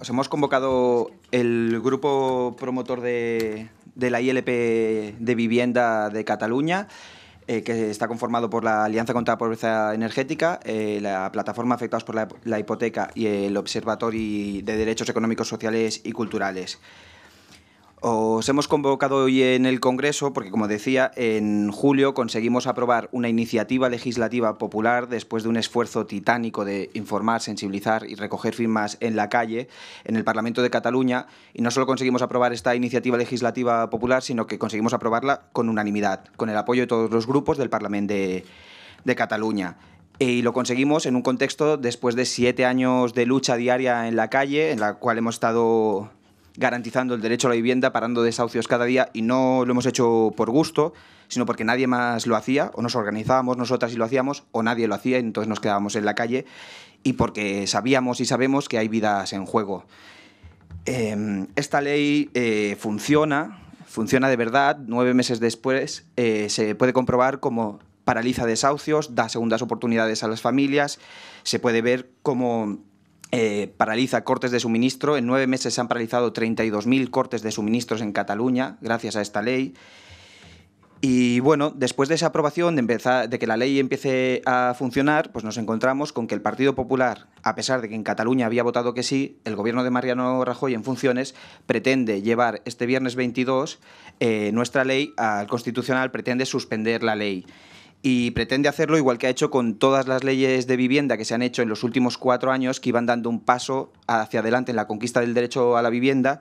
os hemos convocado el grupo promotor de, la ILP de vivienda de Cataluña. Eh, que está conformado por la Alianza contra la Pobreza Energética, eh, la Plataforma Afectados por la Hipoteca y el Observatorio de Derechos Económicos, Sociales y Culturales. Os hemos convocado hoy en el Congreso porque, como decía, en julio conseguimos aprobar una iniciativa legislativa popular después de un esfuerzo titánico de informar, sensibilizar y recoger firmas en la calle, en el Parlamento de Cataluña. Y no solo conseguimos aprobar esta iniciativa legislativa popular, sino que conseguimos aprobarla con unanimidad, con el apoyo de todos los grupos del Parlamento de, Cataluña. Y lo conseguimos en un contexto después de siete años de lucha diaria en la calle, en la cual hemos estado garantizando el derecho a la vivienda, parando desahucios cada día y no lo hemos hecho por gusto, sino porque nadie más lo hacía, o nos organizábamos nosotras y lo hacíamos, o nadie lo hacía, y entonces nos quedábamos en la calle, y porque sabíamos y sabemos que hay vidas en juego. Em, esta ley eh, funciona, funciona de verdad, nueve meses después eh, se puede comprobar como paraliza desahucios, da segundas oportunidades a las familias, se puede ver cómo eh, paraliza cortes de suministro. En nueve meses se han paralizado 32.000 cortes de suministros en Cataluña gracias a esta ley. Y bueno, después de esa aprobación, de, de que la ley empiece a funcionar, pues nos encontramos con que el Partido Popular, a pesar de que en Cataluña había votado que sí, el gobierno de Mariano Rajoy en funciones pretende llevar este viernes 22 eh, nuestra ley al Constitucional, pretende suspender la ley y pretende hacerlo igual que ha hecho con todas las leyes de vivienda que se han hecho en los últimos cuatro años, que iban dando un paso hacia adelante en la conquista del derecho a la vivienda.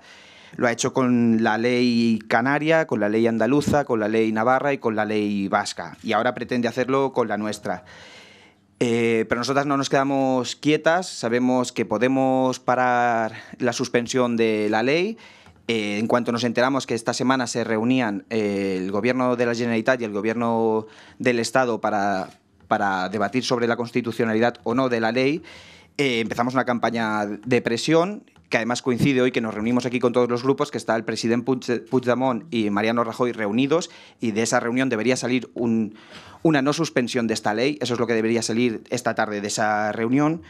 Lo ha hecho con la ley canaria, con la ley andaluza, con la ley navarra y con la ley vasca. Y ahora pretende hacerlo con la nuestra. Eh, pero nosotras no nos quedamos quietas, sabemos que podemos parar la suspensión de la ley eh, en cuanto nos enteramos que esta semana se reunían eh, el gobierno de la Generalitat y el gobierno del Estado para, para debatir sobre la constitucionalidad o no de la ley, eh, empezamos una campaña de presión que además coincide hoy que nos reunimos aquí con todos los grupos, que está el presidente Puigdemont y Mariano Rajoy reunidos, y de esa reunión debería salir una no suspensión de esta ley, eso es lo que debería salir esta tarde de esa reunión.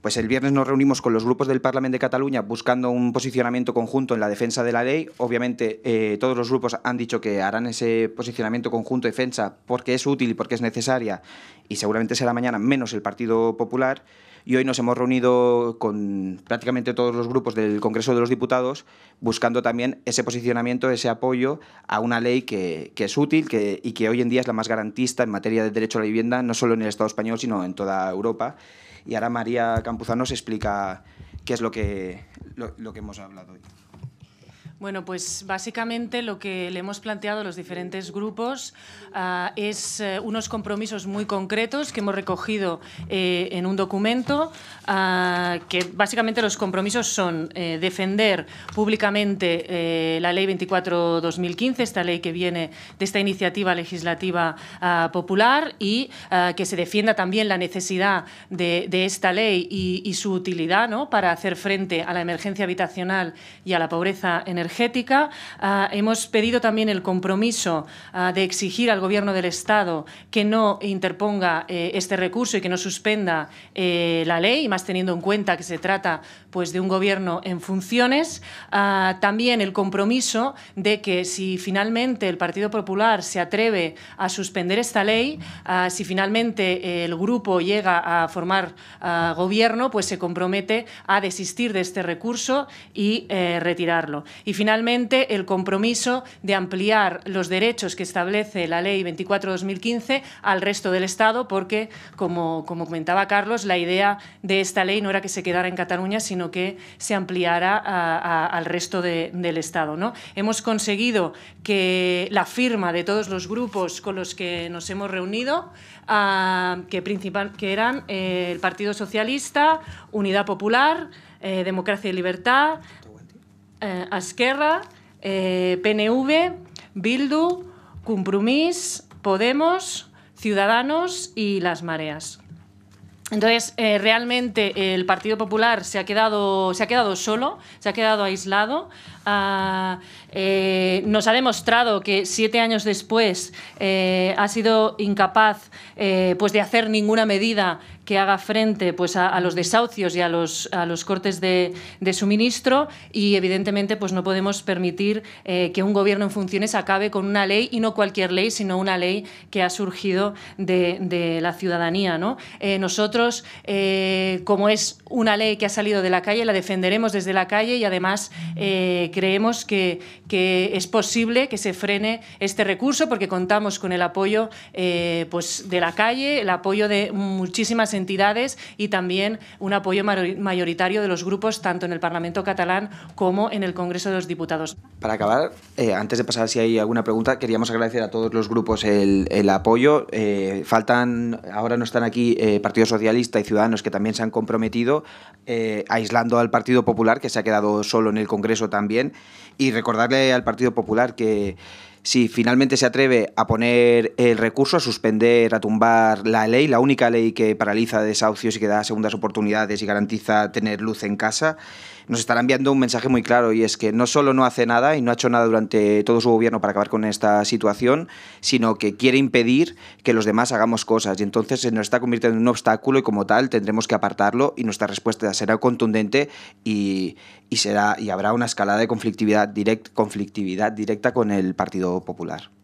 Pues el viernes nos reunimos con los grupos del Parlamento de Cataluña buscando un posicionamiento conjunto en la defensa de la ley. Obviamente eh, todos los grupos han dicho que harán ese posicionamiento conjunto de defensa porque es útil y porque es necesaria y seguramente será mañana menos el Partido Popular y hoy nos hemos reunido con prácticamente todos los grupos del Congreso de los Diputados buscando también ese posicionamiento, ese apoyo a una ley que, es útil y que hoy en día es la más garantista en materia de derecho a la vivienda, no solo en el Estado español, sino en toda Europa. Y ahora María Campuzano se explica qué es lo que, lo que hemos hablado hoy. Bueno, pues básicamente lo que le hemos planteado a los diferentes grupos ah, es eh, unos compromisos muy concretos que hemos recogido eh, en un documento, ah, que básicamente los compromisos son eh, defender públicamente la Ley 24-2015, esta ley que viene de esta iniciativa legislativa ah, popular, y que se defienda también la necesidad de, esta ley y, y su utilidad ¿no? para hacer frente a la emergencia habitacional y a la pobreza energética energética. Ah, hemos pedido también el compromiso ah, de exigir al Gobierno del Estado que no interponga eh, este recurso y que no suspenda eh, la ley, más teniendo en cuenta que se trata pues, de un Gobierno en funciones. Ah, también el compromiso de que si finalmente el Partido Popular se atreve a suspender esta ley, si finalmente eh, el grupo llega a formar Gobierno, pues se compromete a desistir de este recurso y retirarlo finalmente, el compromiso de ampliar los derechos que establece la Ley 24-2015 al resto del Estado, porque, como, comentaba Carlos, la idea de esta ley no era que se quedara en Cataluña, sino que se ampliara al resto del Estado. ¿no? Hemos conseguido que la firma de todos los grupos con los que nos hemos reunido, ah, que, eran eh, el Partido Socialista, Unidad Popular, eh, Democracia y Libertad, Asquerra, eh, eh, PNV, Bildu, Compromís, Podemos, Ciudadanos y Las Mareas. Entonces, eh, realmente el Partido Popular se ha, quedado, se ha quedado solo, se ha quedado aislado, eh, nos ha demostrado que siete años después eh, ha sido incapaz eh, pues de hacer ninguna medida que haga frente pues, a, los desahucios y a los, a los cortes de, suministro y evidentemente pues, no podemos permitir que un gobierno en funciones acabe con una ley y no cualquier ley sino una ley que ha surgido de, la ciudadanía. ¿no? nosotros, como es una ley que ha salido de la calle, la defenderemos desde la calle y además que creemos que, es posible que se frene este recurso porque contamos con el apoyo eh, pues, de la calle, el apoyo de muchísimas entidades y también un apoyo mayoritario de los grupos tanto en el Parlamento catalán como en el Congreso de los Diputados. Para acabar, eh, antes de pasar si hay alguna pregunta, queríamos agradecer a todos los grupos el, apoyo. Eh, faltan, ahora no están aquí Partido Socialista y Ciudadanos que también se han comprometido, aislando al Partido Popular que se ha quedado solo en el Congreso también y recordarle al Partido Popular que si finalmente se atreve a poner el recurso, a suspender, a tumbar la ley, la única ley que paraliza desahucios y que da segundas oportunidades y garantiza tener luz en casa, nos estará enviando un mensaje muy claro y es que no solo no hace nada y no ha hecho nada durante todo su gobierno para acabar con esta situación, sino que quiere impedir que los demás hagamos cosas y entonces se nos está convirtiendo en un obstáculo y como tal tendremos que apartarlo y nuestra respuesta será contundente y, y será, y habrá una escalada de conflictividad, direct, conflictividad directa con el Partido Popular.